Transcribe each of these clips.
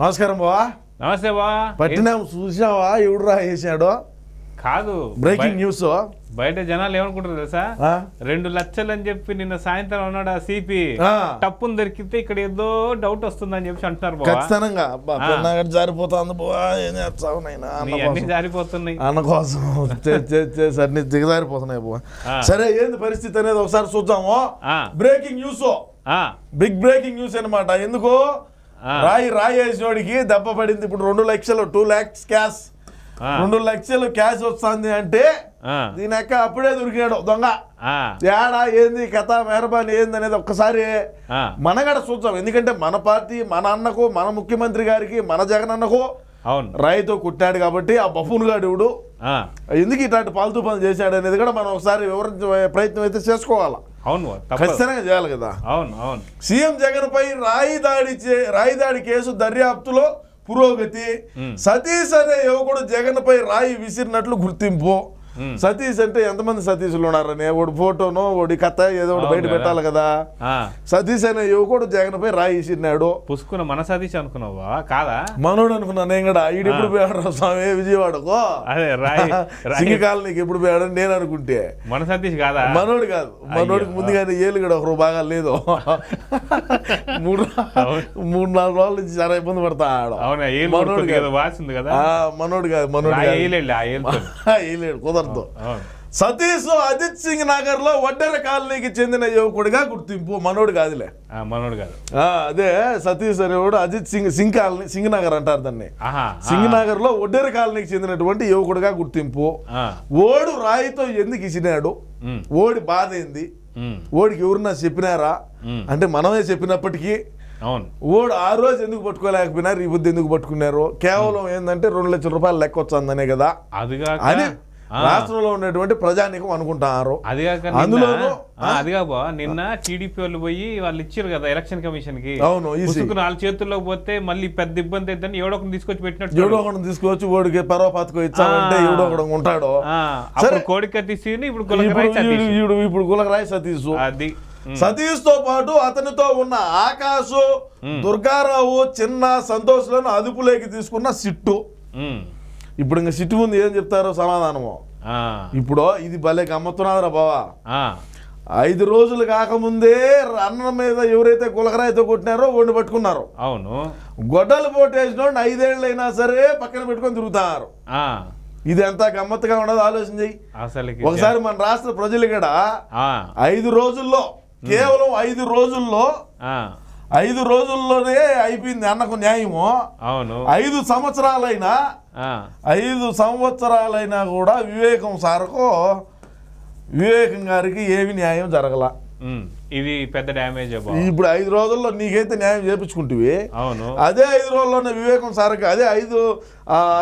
నమస్కారం బావా నమస్తే బావా పట్టినా చూసినావా ఎవడురా వేసాడు కాదు బ్రేకింగ్ న్యూస్ బయట జనాలు ఏమనుకుంటారు తెలుసా రెండు లక్షలు అని చెప్పి నిన్న సాయంత్రం అన్నాడు ఆ సిపి తప్పును దొరికితే ఇక్కడ ఏదో డౌట్ వస్తుంది అని చెప్పి అంటున్నారు జారిపోతుంది అన్ని జారిపోతున్నాయి సరే ఏంది పరిస్థితి అనేది ఒకసారి చూద్దాము breaking news big breaking news అనమాట ఎందుకు రాయి రాయి వాడికి దెబ్బ పడింది ఇప్పుడు రెండు లక్షలు టూ ల్యాక్స్ క్యాష్ రెండు లక్షలు క్యాష్ వస్తుంది అంటే దీని అక్క అప్పుడే దొరికినాడు దొంగ ఏడా ఏంది కథ మెహర్బాన్ ఏంది అనేది ఒక్కసారి మనగడ చూద్దాం ఎందుకంటే మన పార్టీ మన అన్నకు మన ముఖ్యమంత్రి గారికి మన జగన్ అన్నకు రాయితో కుట్టాడు కాబట్టి ఆ బఫూన్ గాడు ఎందుకు ఇట్లాంటి పాలతూ పనులు చేశాడు అనేది కూడా మనం ఒకసారి వివరించే ప్రయత్నం అయితే చేసుకోవాలా అవును ఖచ్చితంగా చేయాలి కదా అవును అవును సీఎం జగన్ పై రాయి దాడి రాయి దాడి కేసు దర్యాప్తులో పురోగతి సతీష్ అనే యువకుడు జగన్ పై రాయి విసిరినట్లు గుర్తింపు Hmm. సతీష్ అంటే ఎంతమంది సతీష్లు ఉన్నారని ఒకటి ఫోటోను ఒకటి కథ ఏదో ఒకటి బయట పెట్టాలి కదా సతీష్ అనే యువకుడు జగన్ పై రాయిసిన్నాడు పుసుకున్న మన సతీష్ అనుకున్నావా కాదా మనోడు అనుకున్నాను నేను కూడా ఈడు ఎప్పుడు పోయాడు స్వామి విజయవాడకో సింగి కాలనీకి ఎప్పుడు పోయాడని నేను అనుకుంటే మన సతీష్ కాదా మనోడు కాదు మనోడికి ముందుగానే ఏళ్ళు కూడా ఒకరు బాగా లేదు మూడు మూడు నాలుగు రోజుల నుంచి చాలా ఇబ్బంది పడతా మనోడు కాదు మనోడు కాదు మనోడు కాదు కుదరదు అందరితో సతీష్ అజిత్ సింగ్ నగర్ లో వడ్డెర కాలనీకి చెందిన యువకుడిగా గుర్తింపు మనోడు కాదులే మనోడు కాదు అదే సతీష్ అనేవాడు అజిత్ సింగ్ సింగ్ కాలనీ సింగ్ నగర్ అంటారు దాన్ని సింగ్ నగర్ లో వడ్డెర కాలనీకి చెందినటువంటి యువకుడిగా గుర్తింపు ఓడు రాయితో ఎందుకు ఇచ్చినాడు ఓడి బాధ ఏంది ఓడికి ఎవరన్నా చెప్పినారా అంటే మనమే చెప్పినప్పటికీ అవును ఓడు ఆ రోజు ఎందుకు పట్టుకోలేకపోయినారు ఈ బుద్ధి ఎందుకు పట్టుకున్నారు కేవలం ఏంటంటే రెండు లక్షల రూపాయలు లెక్క వచ్చిందనే కదా అది అని రాష్ట్రంలో ఉన్నటువంటి ప్రజానికం అనుకుంటారు అది కాక అది కాబో నిన్న టీడీపీ వాళ్ళు పోయి వాళ్ళు ఇచ్చారు కదా ఎలక్షన్ కమిషన్ కి అవును ఇసుకు నాలుగు చేతుల్లో పోతే మళ్ళీ పెద్ద ఇబ్బంది అయితే ఎవడో ఒకటి తీసుకొచ్చి పెట్టినట్టు ఎవడో ఒకటి తీసుకొచ్చి ఓడికి పరవపాతకు ఇచ్చామంటే ఎవడో ఒకటి ఉంటాడు అప్పుడు కోడిక తీసి ఇప్పుడు ఇప్పుడు ఇప్పుడు గులకరాయి సతీష్ అది సతీష్ తో పాటు అతనితో ఉన్న ఆకాశు దుర్గారావు చిన్న సంతోష్లను అదుపులోకి తీసుకున్న సిట్టు ఇప్పుడు ఇంకా సిట్టు ముందు ఏం చెప్తారో సమాధానము ఇప్పుడు ఇది భలే గమ్మత్తున్నారా బావా ఐదు రోజులు కాకముందే అన్నం మీద ఎవరైతే గులకరాయితో కొట్టినారో వండి పట్టుకున్నారు అవును గొడ్డలు పోటేసిన ఐదేళ్ళు అయినా సరే పక్కన పెట్టుకొని తిరుగుతారు ఇది ఎంత గమ్మత్తుగా ఉండదు ఆలోచన చెయ్యి అసలు ఒకసారి మన రాష్ట్ర ప్రజలు ఇక్కడ ఐదు రోజుల్లో కేవలం ఐదు రోజుల్లో ఐదు రోజుల్లోనే అయిపోయింది అన్నకు న్యాయము అవును ఐదు సంవత్సరాలైనా ఐదు సంవత్సరాలైనా కూడా వివేకం సార్కు వివేకం గారికి ఏమి న్యాయం జరగల ఇది పెద్ద డ్యామేజ్ ఇప్పుడు ఐదు రోజుల్లో నీకైతే న్యాయం చేపించుకుంటువి అవును అదే ఐదు రోజుల్లోనే వివేకం సరక అదే ఐదు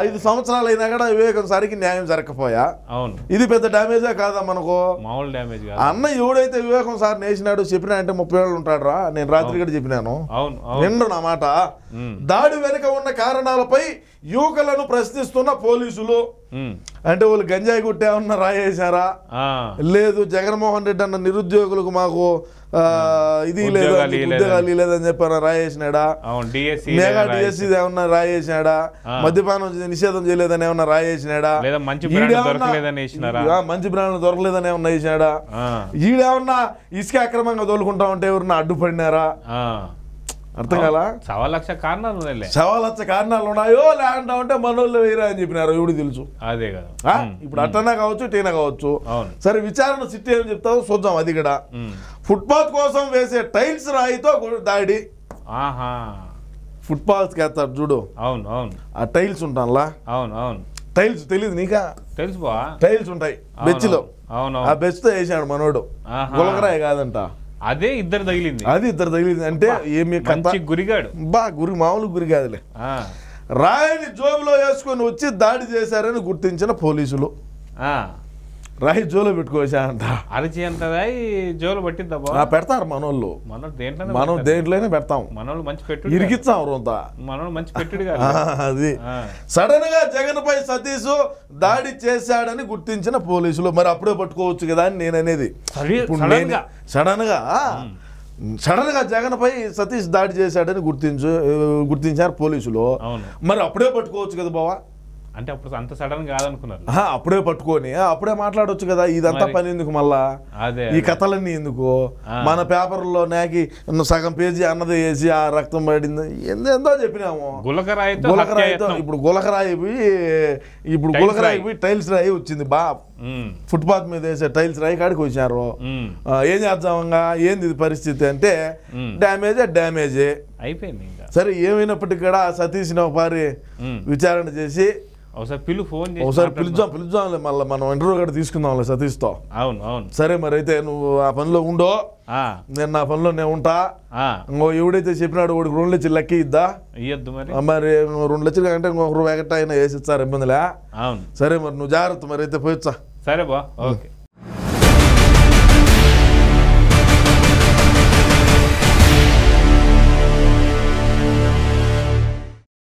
ఐదు సంవత్సరాలు అయినా కూడా వివేకం సరికి న్యాయం జరగకపోయా అవును ఇది పెద్ద డ్యామేజే కాదా మనకు మామూలు డ్యామేజ్ అన్న ఎవడైతే వివేకం సార్ నేసినాడు చెప్పినా అంటే ముప్పై ఏళ్ళు ఉంటాడు రా నేను రాత్రి కూడా చెప్పినాను నిండు నా మాట దాడి వెనుక ఉన్న కారణాలపై యువకులను ప్రశ్నిస్తున్న పోలీసులు అంటే వాళ్ళు గంజాయి కొట్టేమన్నా రాయేశారా లేదు జగన్మోహన్ రెడ్డి అన్న నిరుద్యోగులకు మాకు ఇది లేదు ఉద్యోగాలు లేదని చెప్పిన రాయేసినాడా e మేఘా డిఎస్సి e ఏమన్నా రాయేసినాడా మద్యపానం నిషేధం చేయలేదని ఏమన్నా రాయేసినాడా మంచి బ్రాండ్ దొరకలేదని ఏమన్నా వేసినాడా ఈడేమన్నా ఇసుక అక్రమంగా తోలుకుంటా ఉంటే ఎవరన్నా అడ్డుపడినారా అర్థం కాలా సవా లక్ష కారణాలు ఉన్నాయి సవా లక్ష కారణాలు ఉన్నాయో లేదంటా ఉంటే మనోళ్ళు వేరే అని చెప్పినారు ఎవడు తెలుసు అదే కదా ఇప్పుడు అట్టనా కావచ్చు టీనా కావచ్చు సరే విచారణ సిట్టి ఏం చెప్తావు చూద్దాం అది కూడా ఫుట్పాత్ కోసం వేసే టైల్స్ రాయితో దాడి ఫుట్పాత్ కేస్తారు చూడు అవును అవును ఆ టైల్స్ ఉంటానులా అవును అవును టైల్స్ తెలియదు నీకా టైల్స్ టైల్స్ ఉంటాయి అవును ఆ తో వేసాడు మనోడు గులకరాయి కాదంట అదే ఇద్దరు తగిలింది అది ఇద్దరు తగిలింది అంటే ఏమి గురిగాడు బా గురి మామూలు గురి కాదులే రాయని జోబులో వేసుకొని వచ్చి దాడి చేశారని గుర్తించిన పోలీసులు రాయి జోలో పెట్టుకోవచ్చా అరిచి అంత రాయి జోలు పట్టిద్దా పెడతారు మనోళ్ళు మనం దేంట్లో మనం దేంట్లోనే పెడతాం మనోళ్ళు మంచి పెట్టు ఇరికిస్తాం రొంత మనోళ్ళు మంచి పెట్టుడు అది సడన్ గా జగన్ పై సతీష్ దాడి చేశాడని గుర్తించిన పోలీసులు మరి అప్పుడే పట్టుకోవచ్చు కదా అని నేను అనేది సడన్ గా సడన్ గా జగన్ పై సతీష్ దాడి చేశాడని గుర్తించు గుర్తించారు పోలీసులు మరి అప్పుడే పట్టుకోవచ్చు కదా బావా అంటే అప్పుడు అంత సడన్ కాదనుకున్నారు అప్పుడే పట్టుకొని అప్పుడే మాట్లాడొచ్చు కదా ఇదంతా పని ఎందుకు మళ్ళా ఈ కథలన్నీ ఎందుకు మన పేపర్లో నాకి సగం పేజీ అన్నది వేసి ఆ రక్తం పడింది ఎంతో చెప్పినాము గులకరాయి గులకరాయితో ఇప్పుడు గులకరాయి ఇప్పుడు గులకరాయి పోయి టైల్స్ రాయి వచ్చింది బా ఫుట్పాత్ మీద వేసే టైల్స్ రాయి కాడికి వచ్చినారు ఏం చేద్దామంగా ఏంది ఇది పరిస్థితి అంటే డ్యామేజే డ్యామేజే అయిపోయింది సరే ఏమైనప్పటికీ కూడా సతీష్ పారి విచారణ చేసి ఒకసారి పిలుద్దాం పిలుద్దాం పిలుద్దాంలే మళ్ళీ మనం ఇంటర్వ్యూ కూడా తీసుకుందాంలే సతీష్తో అవును అవును సరే మరి అయితే నువ్వు ఆ పనిలో ఉండో నేను నా పనిలో నేను ఉంటా ఇంకో ఎవడైతే చెప్పినాడు వాడికి రెండు లక్షలు లెక్క ఇద్దా ఇయ్యద్దు మరి మరి రెండు లక్షలు కంటే ఇంకొక రూపాయి అయినా వేసిస్తారు ఇబ్బందిలే అవును సరే మరి నువ్వు జాగ్రత్త మరి అయితే పోయొచ్చా సరే బా ఓకే